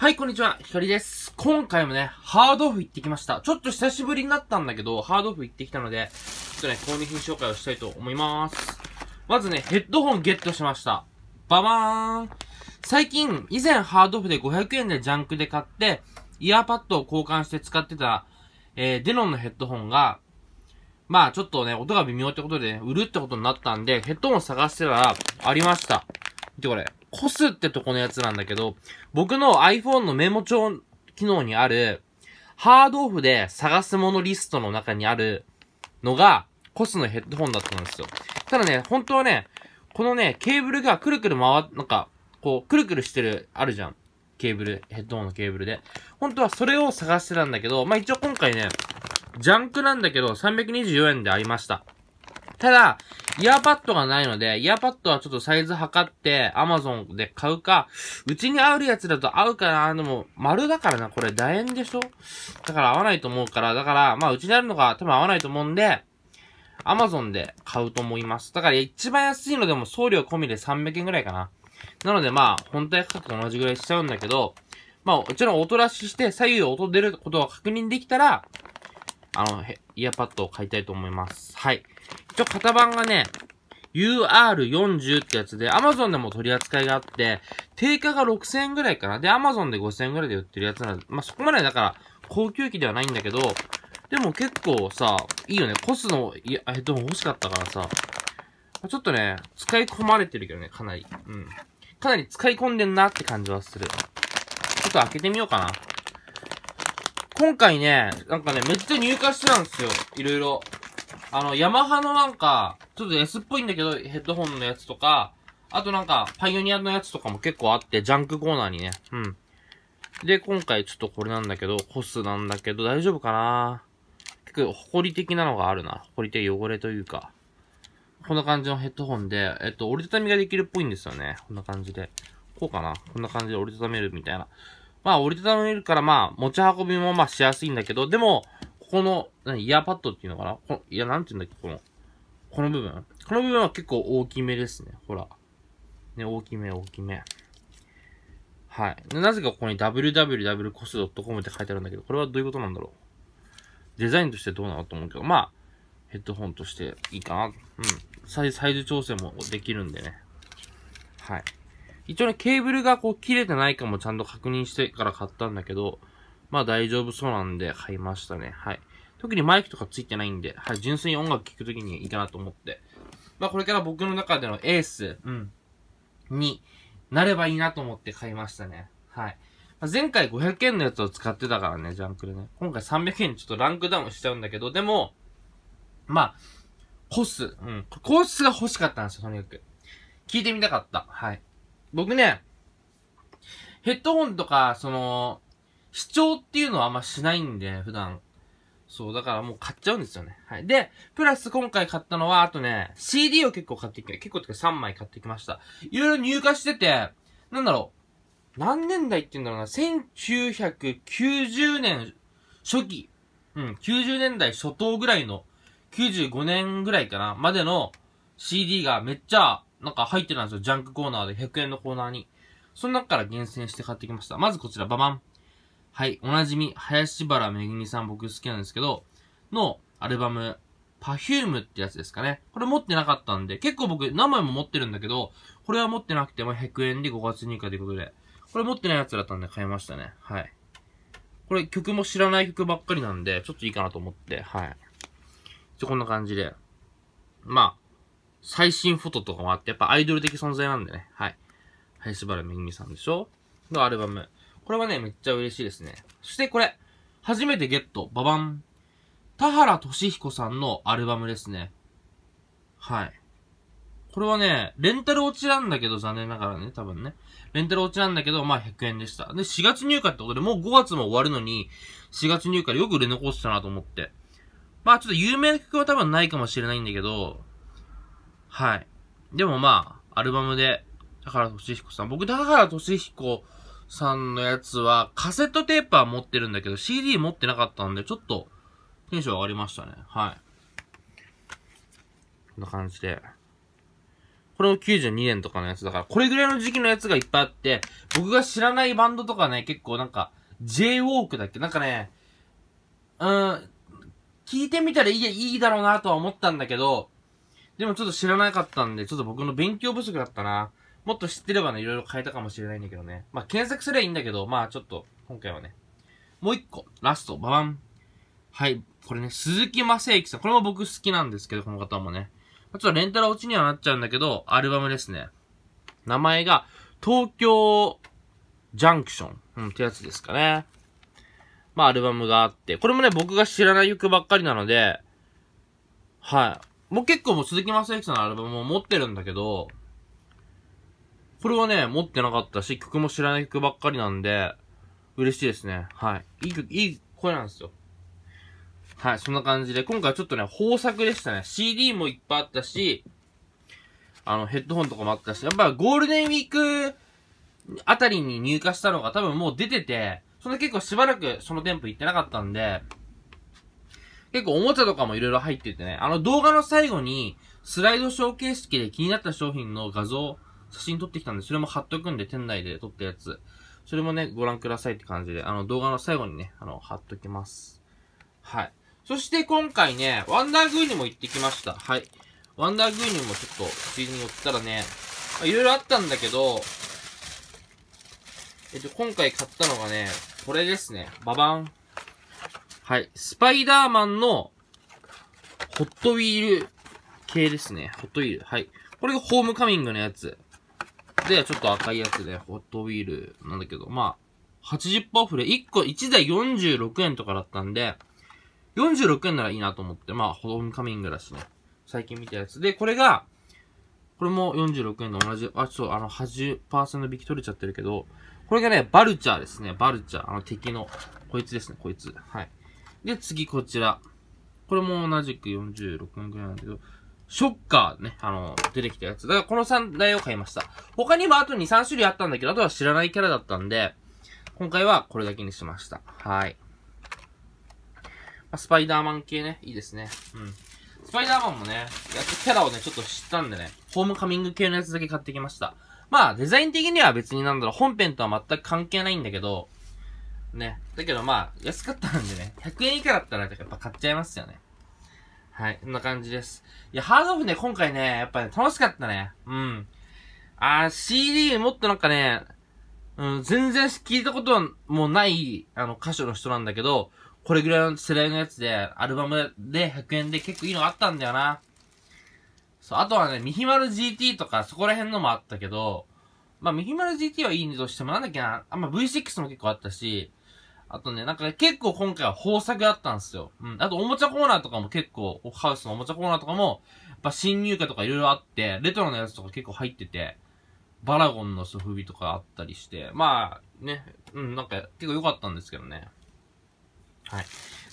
はい、こんにちは。ひかりです。今回もね、ハードオフ行ってきました。ちょっと久しぶりになったんだけど、ハードオフ行ってきたので、ちょっとね、購入品紹介をしたいと思います。まずね、ヘッドホンゲットしました。ババーン最近、以前ハードオフで500円でジャンクで買って、イヤーパッドを交換して使ってた、えー、デノンのヘッドホンが、まあちょっとね、音が微妙ってことで、ね、売るってことになったんで、ヘッドホン探してたら、ありました。見てこれ。コスってとこのやつなんだけど、僕の iPhone のメモ帳機能にある、ハードオフで探すものリストの中にあるのが、コスのヘッドホンだったんですよ。ただね、本当はね、このね、ケーブルがくるくる回、なんか、こう、くるくるしてる、あるじゃん。ケーブル、ヘッドホンのケーブルで。本当はそれを探してたんだけど、まあ一応今回ね、ジャンクなんだけど、324円でありました。ただ、イヤーパッドがないので、イヤーパッドはちょっとサイズ測って、アマゾンで買うか、うちに合うやつだと合うかな、でも、丸だからな、これ楕円でしょだから合わないと思うから、だから、まあ、うちにあるのが多分合わないと思うんで、アマゾンで買うと思います。だから一番安いのでも送料込みで300円ぐらいかな。なのでまあ、本体価格と同じぐらいしちゃうんだけど、まあ、うちの音出しして左右音出ることが確認できたら、あの、へイヤーパッドを買いたいと思います。はい。一応型番がね、UR40 ってやつで、Amazon でも取り扱いがあって、定価が6000円ぐらいかな。で、Amazon で5000円ぐらいで売ってるやつなんで、まあ、そこまでだから、高級機ではないんだけど、でも結構さ、いいよね。コスの、いや、ヘ欲しかったからさ、ちょっとね、使い込まれてるけどね、かなり。うん。かなり使い込んでんなって感じはする。ちょっと開けてみようかな。今回ね、なんかね、めっちゃ入荷してたんですよ。いろいろ。あの、ヤマハのなんか、ちょっと S っぽいんだけど、ヘッドホンのやつとか、あとなんか、パイオニアのやつとかも結構あって、ジャンクコーナーにね。うん。で、今回ちょっとこれなんだけど、コスなんだけど、大丈夫かな結構、リ的なのがあるな。埃って汚れというか。こんな感じのヘッドホンで、えっと、折りたたみができるっぽいんですよね。こんな感じで。こうかなこんな感じで折りたためるみたいな。まあ折りたためるからまあ持ち運びもまあしやすいんだけど、でも、ここの、何、イヤーパッドっていうのかなこのいや、なんて言うんだっけ、この、この部分。この部分は結構大きめですね。ほら。ね、大きめ、大きめ。はい。なぜかここに www.cos.com って書いてあるんだけど、これはどういうことなんだろう。デザインとしてどうなのと思うけど、まあ、ヘッドホンとしていいかな。うん。サイズ調整もできるんでね。はい。一応ね、ケーブルがこう切れてないかもちゃんと確認してから買ったんだけど、まあ大丈夫そうなんで買いましたね。はい。特にマイクとかついてないんで、はい、純粋に音楽聴くときにいいかなと思って。まあこれから僕の中でのエース、うん、になればいいなと思って買いましたね。はい。まあ、前回500円のやつを使ってたからね、ジャンクルね。今回300円ちょっとランクダウンしちゃうんだけど、でも、まあ、コス、うん、コースが欲しかったんですよ、とにかく。聞いてみたかった。はい。僕ね、ヘッドホンとか、その、視聴っていうのはあんましないんで、普段。そう、だからもう買っちゃうんですよね。はい。で、プラス今回買ったのは、あとね、CD を結構買ってきて、結構てか3枚買ってきました。いろいろ入荷してて、なんだろう。何年代って言うんだろうな。1990年初期。うん、90年代初頭ぐらいの、95年ぐらいかな、までの CD がめっちゃなんか入ってたんですよ。ジャンクコーナーで100円のコーナーに。その中から厳選して買ってきました。まずこちら、ババン。はい、おなじみ、林原めぐみさん僕好きなんですけど、のアルバム、パフュームってやつですかね。これ持ってなかったんで、結構僕何枚も持ってるんだけど、これは持ってなくても100円で5月入荷ということで、これ持ってないやつだったんで買いましたね。はい。これ曲も知らない曲ばっかりなんで、ちょっといいかなと思って、はい。じゃ、こんな感じで。まあ、最新フォトとかもあって、やっぱアイドル的存在なんでね。はい。林原めぐみさんでしょのアルバム。これはね、めっちゃ嬉しいですね。そしてこれ、初めてゲット、ババン。田原俊彦さんのアルバムですね。はい。これはね、レンタル落ちなんだけど、残念ながらね、多分ね。レンタル落ちなんだけど、まあ100円でした。で、4月入荷ってことで、もう5月も終わるのに、4月入荷でよく売れ残ってたなと思って。まあちょっと有名な曲は多分ないかもしれないんだけど、はい。でもまあ、アルバムで、高原俊彦さん、僕高原俊彦さんのやつは、カセットテープは持ってるんだけど、CD 持ってなかったんで、ちょっと、テンション上がりましたね。はい。こんな感じで。これも92年とかのやつだから、これぐらいの時期のやつがいっぱいあって、僕が知らないバンドとかね、結構なんか、J-Walk だっけなんかね、うん、聞いてみたらいいいいだろうなとは思ったんだけど、でもちょっと知らなかったんで、ちょっと僕の勉強不足だったな。もっと知ってればね、いろいろ変えたかもしれないんだけどね。まあ、検索すればいいんだけど、まあ、ちょっと、今回はね。もう一個、ラスト、ババン。はい、これね、鈴木正幸さん。これも僕好きなんですけど、この方もね。ちょっとレンタル落ちにはなっちゃうんだけど、アルバムですね。名前が、東京ジャンクション。うん、ってやつですかね。まあ、アルバムがあって。これもね、僕が知らない曲ばっかりなので、はい。もう結構もう鈴木正幸さんのアルバムも持ってるんだけど、これはね、持ってなかったし、曲も知らない曲ばっかりなんで、嬉しいですね。はい。いい曲、いい声なんですよ。はい、そんな感じで、今回ちょっとね、豊作でしたね。CD もいっぱいあったし、あの、ヘッドホンとかもあったし、やっぱゴールデンウィークあたりに入荷したのが多分もう出てて、そんな結構しばらくその店舗行ってなかったんで、結構おもちゃとかもいろいろ入っててね、あの動画の最後に、スライドショー形式で気になった商品の画像、写真撮ってきたんで、それも貼っとくんで、店内で撮ったやつ。それもね、ご覧くださいって感じで、あの動画の最後にね、あの、貼っときます。はい。そして今回ね、ワンダーグーにも行ってきました。はい。ワンダーグーにもちょっと、ついに寄ったらね、いろいろあったんだけど、えっと、今回買ったのがね、これですね。ババン。はい。スパイダーマンのホットウィール系ですね。ホットウィール。はい。これがホームカミングのやつ。で、ちょっと赤いやつで、ホットウィールなんだけど、まあ、80%オフで、1個、1台46円とかだったんで、46円ならいいなと思って、まあ、ホームカミングだしね。最近見たやつ。で、これが、これも46円の同じ、あ、そう、あの、80%引き取れちゃってるけど、これがね、バルチャーですね。バルチャー。あの、敵の、こいつですね、こいつ。はい。で、次こちら。これも同じく46円くらいなんだけど、ショッカーね、あの、出てきたやつ。だからこの3台を買いました。他にもあと2、3種類あったんだけど、あとは知らないキャラだったんで、今回はこれだけにしました。はい。スパイダーマン系ね、いいですね。うん。スパイダーマンもね、やっとキャラをね、ちょっと知ったんでね、ホームカミング系のやつだけ買ってきました。まあ、デザイン的には別になんだろう、本編とは全く関係ないんだけど、ね。だけどまあ、安かったんでね、100円以下だったらやっぱ買っちゃいますよね。はい、こんな感じです。いや、ハードオフね、今回ね、やっぱね、楽しかったね。うん。あー、CD もっとなんかね、うん、全然聞いたことはもうない、あの、歌手の人なんだけど、これぐらいの世代のやつで、アルバムで100円で結構いいのあったんだよな。そう、あとはね、ミヒマル GT とかそこら辺のもあったけど、まあ、ミヒマル GT はいいんとしてもなんだっけな、あんま V6 も結構あったし、あとね、なんか、ね、結構今回は豊作だったんですよ。うん。あと、おもちゃコーナーとかも結構、ハウスのおもちゃコーナーとかも、やっぱ新入荷とか色々あって、レトロなやつとか結構入ってて、バラゴンのソフビとかあったりして、まあ、ね、うん、なんか、結構良かったんですけどね。はい。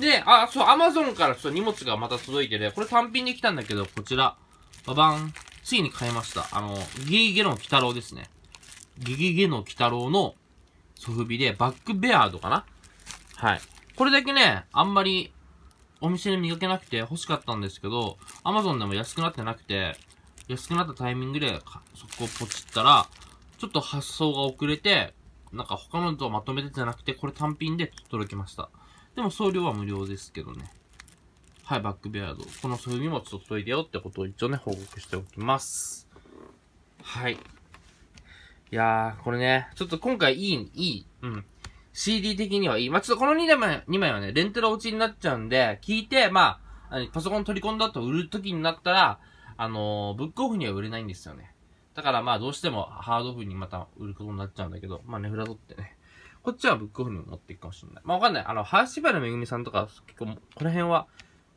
で、あ、そう、アマゾンからちょっと荷物がまた届いてて、これ単品で来たんだけど、こちら。ババン。ついに買いました。あの、ギゲゲの鬼太郎ですね。ギゲゲの鬼太郎のソフビで、バックベアードかなはい。これだけね、あんまりお店で見かけなくて欲しかったんですけど、Amazon でも安くなってなくて、安くなったタイミングでそこをポチったら、ちょっと発送が遅れて、なんか他のとまとめてじゃなくて、これ単品で届きました。でも送料は無料ですけどね。はい、バックベアード。この風味もちょっと届いてよってことを一応ね、報告しておきます。はい。いやー、これね、ちょっと今回いい、いい、うん。CD 的にはいい。まあ、ちょっとこの2枚 ,2 枚はね、レンタル落ちになっちゃうんで、聞いて、まあ、パソコン取り込んだ後売る時になったら、あのー、ブックオフには売れないんですよね。だからまあどうしてもハードオフにまた売ることになっちゃうんだけど、まあネフラドってね。こっちはブックオフに持っていくかもしれない。まあわかんない。あの、ハーシバルめぐみさんとか結構この辺は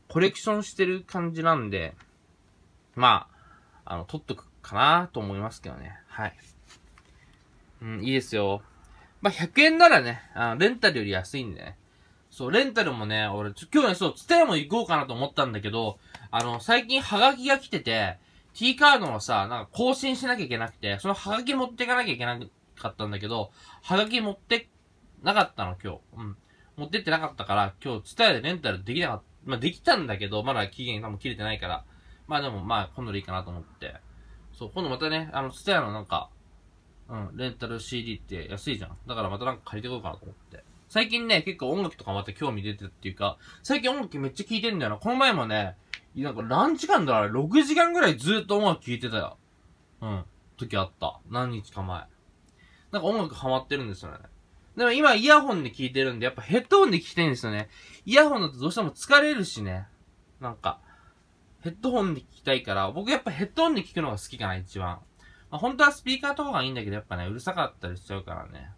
コレクションしてる感じなんで、まあ、あの、取っとくかなと思いますけどね。はい。うん、いいですよ。まあ、100円ならね、あレンタルより安いんでね。そう、レンタルもね、俺、今日ね、そう、ツタヤも行こうかなと思ったんだけど、あの、最近ハガキが来てて、T カードをさ、なんか更新しなきゃいけなくて、そのハガキ持っていかなきゃいけなかったんだけど、ハガキ持ってなかったの、今日。うん。持ってってなかったから、今日、ツタヤでレンタルできなかった。まあ、できたんだけど、まだ期限多分切れてないから。まあでも、まあ、今度でいいかなと思って。そう、今度またね、あの、ツタヤのなんか、うん、レンタル CD って安いじゃん。だからまたなんか借りてこようかなと思って。最近ね、結構音楽とかまた興味出てるっていうか、最近音楽めっちゃ聴いてんだよな。この前もね、なんか何時間だろう ?6 時間ぐらいずっと音楽聴いてたよ。うん。時あった。何日か前。なんか音楽ハマってるんですよね。でも今イヤホンで聴いてるんで、やっぱヘッドホンで聴きたいんですよね。イヤホンだとどうしても疲れるしね。なんか、ヘッドホンで聴きたいから、僕やっぱヘッドホンで聴くのが好きかな、一番。まあ、本当はスピーカーとかがいいんだけど、やっぱね、うるさかったりしちゃうからね。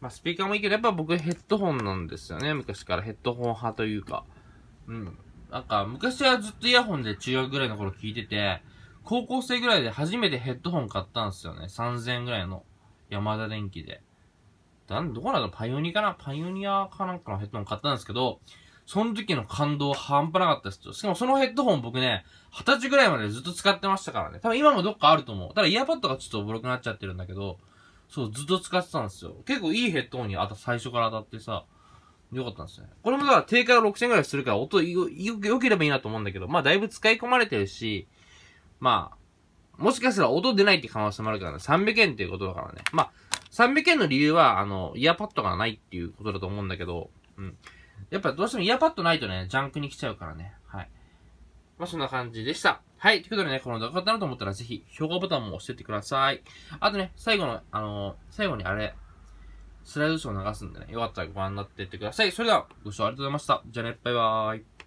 まあ、スピーカーもいいけど、やっぱ僕ヘッドホンなんですよね。昔からヘッドホン派というか。うん。なんか、昔はずっとイヤホンで中学ぐらいの頃聞いてて、高校生ぐらいで初めてヘッドホン買ったんですよね。3000円ぐらいの。山田電機で。なん、どこなのパイオニアかなパイオニアかなんかのヘッドホン買ったんですけど、その時の感動半端なかったですと。しかもそのヘッドホン僕ね、二十歳ぐらいまでずっと使ってましたからね。多分今もどっかあると思う。ただイヤーパッドがちょっとボロくなっちゃってるんだけど、そう、ずっと使ってたんですよ。結構いいヘッドホンにあた最初から当たってさ、よかったんですね。これもだから定価が6000円ぐらいするから音よ、良ければいいなと思うんだけど、まあだいぶ使い込まれてるし、まあ、もしかしたら音出ないって可能性もあるからね、300円っていうことだからね。まあ、300円の理由は、あの、イヤーパッドがないっていうことだと思うんだけど、うん。やっぱどうしてもイヤパッドないとね、ジャンクに来ちゃうからね。はい。まあ、そんな感じでした。はい。ということでね、この動画がったなと思ったら、ぜひ、評価ボタンも押してってください。あとね、最後の、あのー、最後にあれ、スライドショー流すんでね、よかったらご覧になってってください。それでは、ご視聴ありがとうございました。じゃあね、バイバーイ。